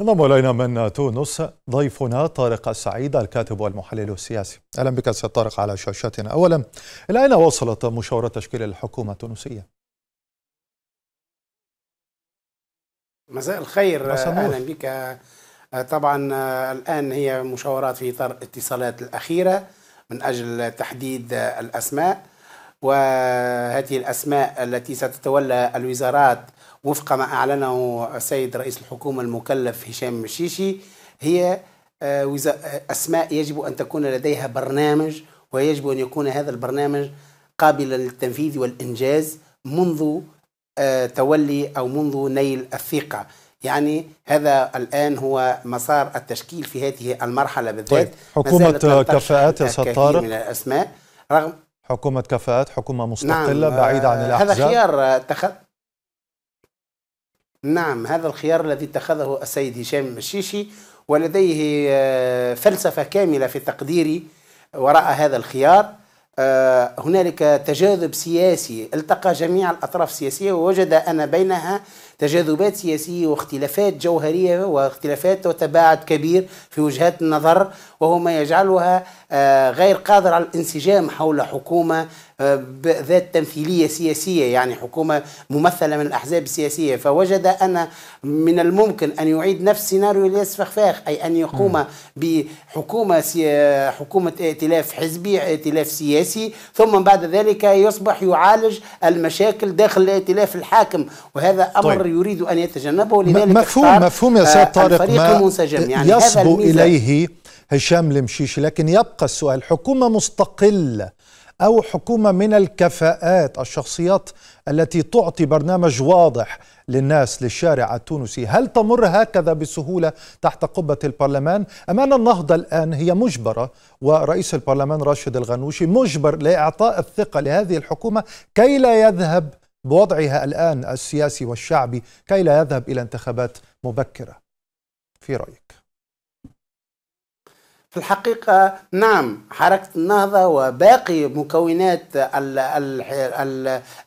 انضم الينا من تونس ضيفنا طارق السعيد الكاتب والمحلل السياسي اهلا بك سيد طارق على شاشتنا اولا الى اين وصلت مشاوره تشكيل الحكومه التونسيه؟ مساء الخير اهلا بك طبعا الان هي مشاورات في اطار الاتصالات الاخيره من اجل تحديد الاسماء وهذه الاسماء التي ستتولى الوزارات وفق ما أعلنه السيد رئيس الحكومة المكلف هشام مشيشي هي آه، آه، أسماء يجب أن تكون لديها برنامج ويجب أن يكون هذا البرنامج قابلا للتنفيذ والإنجاز منذ آه، تولي أو منذ نيل الثقة يعني هذا الان هو مسار التشكيل في هذه المرحله بالذات طيب. حكومه كفاءات يا استاذ طارق من الاسماء رغم حكومه كفاءات حكومه مستقله نعم بعيده عن الاحزاب هذا خيار تخ... نعم هذا الخيار الذي اتخذه السيد هشام المشيشي ولديه آه، فلسفة كاملة في تقديري وراء هذا الخيار آه، هنالك تجاذب سياسي التقى جميع الأطراف السياسية ووجد أن بينها تجاذبات سياسية واختلافات جوهرية واختلافات وتباعد كبير في وجهات النظر وهو ما يجعلها آه، غير قادرة على الانسجام حول حكومة آه، ذات تمثيلية سياسية يعني حكومة ممثلة من الأحزاب السياسية فوجد أن من الممكن أن يعيد نفس سيناريو الياس فخفاخ أي أن يقوم بحكومة سي... آه، حكومة ائتلاف حزبي ائتلاف سياسي ثم بعد ذلك يصبح يعالج المشاكل داخل الائتلاف الحاكم وهذا أمر طيب. يريد أن يتجنبه لذلك مفهوم مفهوم يا سيد آه، طارق ما المنسجم يعني يصبو إليه هشام المشيشي لكن يبقى السؤال حكومة مستقلة أو حكومة من الكفاءات الشخصيات التي تعطي برنامج واضح للناس للشارع التونسي هل تمر هكذا بسهولة تحت قبة البرلمان أم أن النهضة الآن هي مجبرة ورئيس البرلمان راشد الغنوشي مجبر لإعطاء الثقة لهذه الحكومة كي لا يذهب بوضعها الآن السياسي والشعبي كي لا يذهب إلى انتخابات مبكرة في رأيك؟ في الحقيقة نعم حركة النهضة وباقي مكونات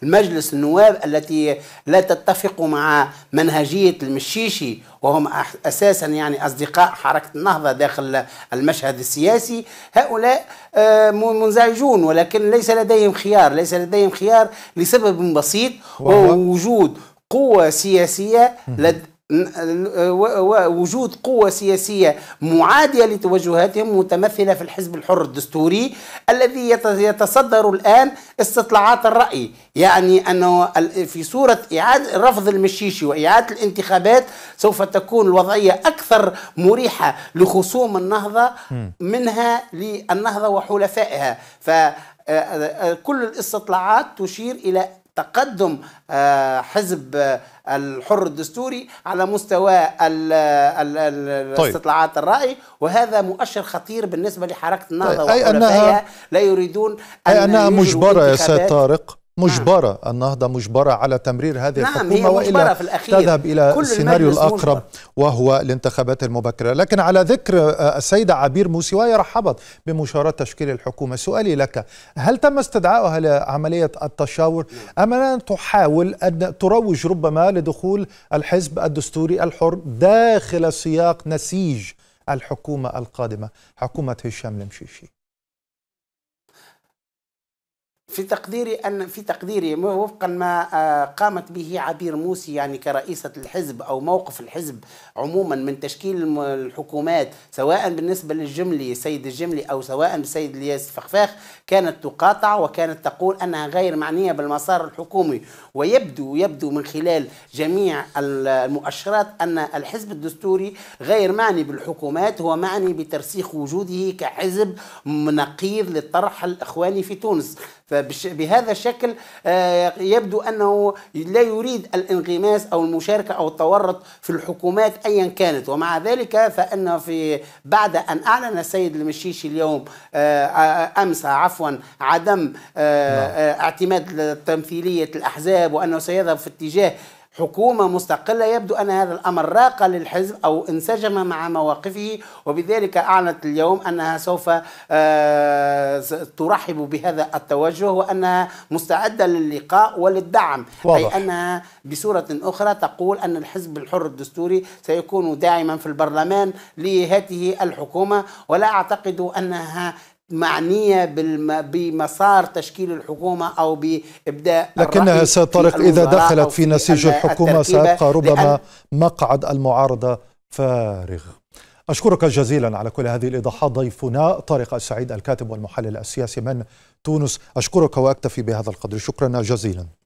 المجلس النواب التي لا تتفق مع منهجية المشيشي وهم أساسا يعني أصدقاء حركة النهضة داخل المشهد السياسي هؤلاء آه، منزعجون ولكن ليس لديهم خيار ليس لديهم خيار لسبب بسيط وهو وجود قوة سياسية لد وجود قوة سياسية معادية لتوجهاتهم متمثلة في الحزب الحر الدستوري الذي يتصدر الآن استطلاعات الرأي يعني أنه في صورة إعادة رفض المشيشي وإعادة الانتخابات سوف تكون الوضعية أكثر مريحة لخصوم النهضة منها للنهضة وحلفائها ف آه، آه، آه، كل الاستطلاعات تشير إلى تقدم آه، حزب آه، الحر الدستوري على مستوى طيب. استطلاعات الرأي وهذا مؤشر خطير بالنسبة لحركة النهضة طيب. أي أنها لا يريدون أن أي أنها مجبرة يا سيد طارق مجبرة نعم. النهضة مجبرة على تمرير هذه نعم الحكومة وإلا في الأخير. تذهب إلى السيناريو الأقرب مجبر. وهو الانتخابات المبكرة لكن على ذكر آه، السيدة عبير موسي وهي رحبت بمشاراة تشكيل الحكومة سؤالي لك هل تم استدعائها لعملية التشاور أم أن تحاول أن تروج ربما لدخول الحزب الدستوري الحر داخل سياق نسيج الحكومة القادمة حكومة هشام المشيشي في تقديري ان في تقديري وفقا ما آه، قامت به عبير موسي يعني كرئيسه الحزب او موقف الحزب عموما من تشكيل الحكومات سواء بالنسبه للجملي سيد الجملي او سواء بالسيد الياس فخفاخ كانت تقاطع وكانت تقول انها غير معنيه بالمسار الحكومي ويبدو يبدو من خلال جميع المؤشرات ان الحزب الدستوري غير معني بالحكومات هو معني بترسيخ وجوده كحزب نقيض للطرح الاخواني في تونس بهذا الشكل آه، يبدو أنه لا يريد الانغماس أو المشاركة أو التورط في الحكومات أيا كانت ومع ذلك فإن في بعد أن أعلن السيد المشيشي اليوم آه، آه، أمس عفوا عدم نعم. اعتماد تمثيلية الأحزاب وأنه سيذهب في اتجاه حكومة مستقلة يبدو أن هذا الأمر راق للحزب أو انسجم مع مواقفه وبذلك أعلنت اليوم أنها سوف آه، ترحب بهذا التوجه وأنها مستعدة للقاء وللدعم واضح. أي أنها بصورة أخرى تقول أن الحزب الحر الدستوري سيكون داعما في البرلمان لهذه الحكومة ولا أعتقد أنها معنية بمسار تشكيل الحكومة أو بإبداء لكنها طارق إذا دخلت في نسيج الحكومة سيبقى ربما مقعد المعارضة فارغ أشكرك جزيلا على كل هذه الإيضاحات ضيفنا طارق السعيد الكاتب والمحلل السياسي من تونس أشكرك وأكتفي بهذا القدر شكرا جزيلا